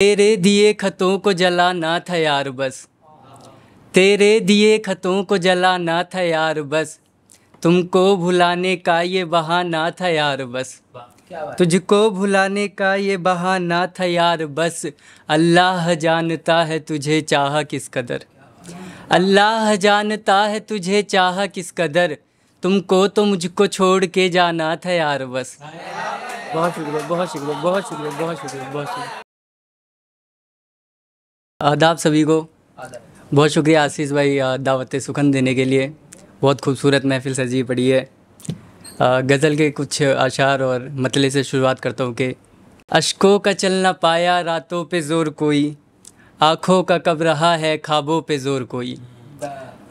तेरे दिए खतों को जला ना था यार बस तेरे दिए खतों को जला ना था यार बस तुमको भुलाने का ये बहाना था यार बस तुझको भुलाने का ये बहाना था यार बस अल्लाह जानता है तुझे चाह किस कदर अल्लाह जानता है तुझे चाह किस कदर तुमको तो मुझको छोड़ के जाना था यार बस बहुत शुक्रिया बहुत शुक्रिया बहुत शुक्रिया बहुत शुक्रिया बहुत शुक्रिया आदाब सभी को बहुत शुक्रिया आशीष भाई दावत सुखन देने के लिए बहुत खूबसूरत महफिल सजी पड़ी है गज़ल के कुछ अशार और मतले से शुरुआत करता हूँ कि अशकों का चल ना पाया रातों पे जोर कोई आँखों का कब रहा है खाबों पे जोर कोई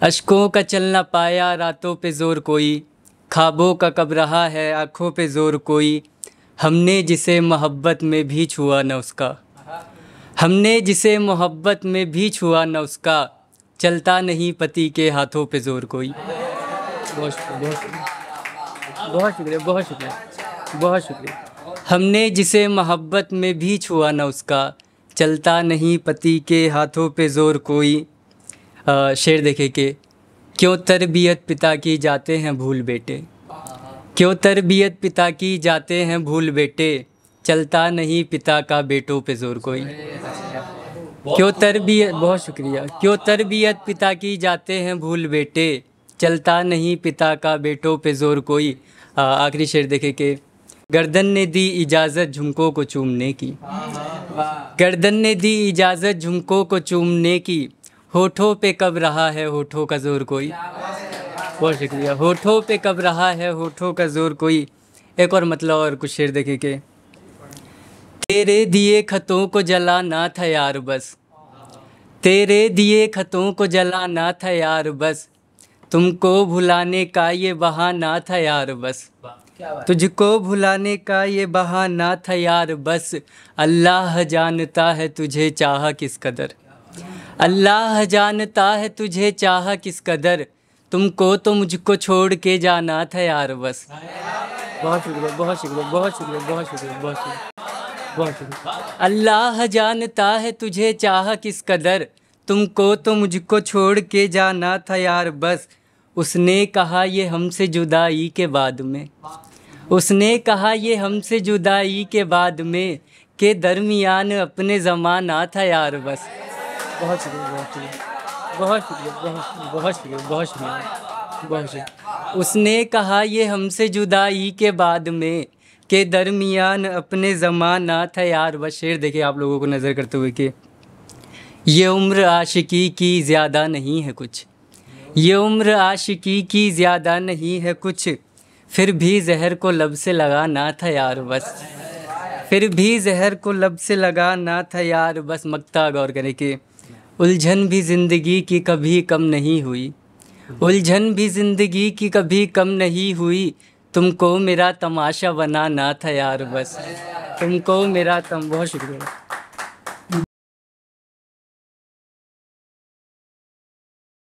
अशकों का चल ना पाया रातों पे जोर कोई खाबों का कब रहा है आँखों पे जोर कोई हमने जिसे मोहब्बत में भी छुआ न उसका हमने जिसे मोहब्बत में भी छुआ न उसका चलता नहीं पति के हाथों पे जोर कोई बहुत शुक्रिया बहुत शुक्रिया बहुत शुक्रिया बहुत शुक्रिया हमने जिसे मोहब्बत में भी छुआ न उसका चलता नहीं पति के हाथों पे जोर कोई आ, शेर देखे के क्यों तरबियत पिता की जाते हैं भूल बेटे क्यों तरबियत पिता की जाते हैं भूल बेटे चलता नहीं पिता का बेटों पे जोर कोई क्यों तरबियत बहुत शुक्रिया क्यों तरबियत पिता की जाते हैं भूल बेटे चलता नहीं पिता का बेटों पे जोर कोई आखिरी शेर देखे के गर्दन ने दी इजाज़त झुमकों को चूमने की गर्दन ने दी इजाज़त झुमकों को चूमने की होठों पे कब रहा है होठों का जोर कोई बहुत शुक्रिया होठों पे कब रहा है होठों का जोर कोई एक और मतलब और कुछ शेर देखे के तेरे दिए खतों को जला ना था यार बस तेरे दिए खतों को जला ना था यार बस तुमको भुलाने का ये बहाना था यार बस तुझको भुलाने का ये बहाना था यार बस अल्लाह जानता है तुझे चाह किस कदर अल्लाह जानता है तुझे चाह किस कदर तुमको तो मुझको छोड़ के जाना था यार बस बहुत शुक्रिया बहुत शुक्रिया बहुत शुक्रिया बहुत शुक्रिया बहुत शुक्रिया अल्लाह जानता है तुझे चाह किस कदर तुमको तो मुझको छोड़ के जाना था यार बस उसने कहा ये हमसे जुदाई के बाद में उसने कहा ये हमसे जुदाई के बाद में के दरमियान अपने ज़माना था यार बस बहुत शुक्रिया बहुत शुक्रिया बहुत शुक्रिया बहुत शुक्रिया बहुत शुक्रिया बहुत शुक्रिया उसने कहा ये हमसे जुदाई के बाद में के दरमियान अपने ज़माना था यार बस शेर देखे आप लोगों को नज़र करते हुए कि ये उम्र आशिकी की ज़्यादा नहीं है कुछ ये उम्र आशिकी की ज़्यादा नहीं है कुछ फिर भी जहर को लब से लगा ना था यार बस फिर भी जहर को लब से लगा ना था यार बस मक्ता गौर करें कि उलझन भी ज़िंदगी की कभी कम नहीं हुई उलझन भी ज़िंदगी की कभी कम नहीं हुई तुमको मेरा तमाशा बनाना था यार बस तुमको मेरा तम बहुत शुक्रिया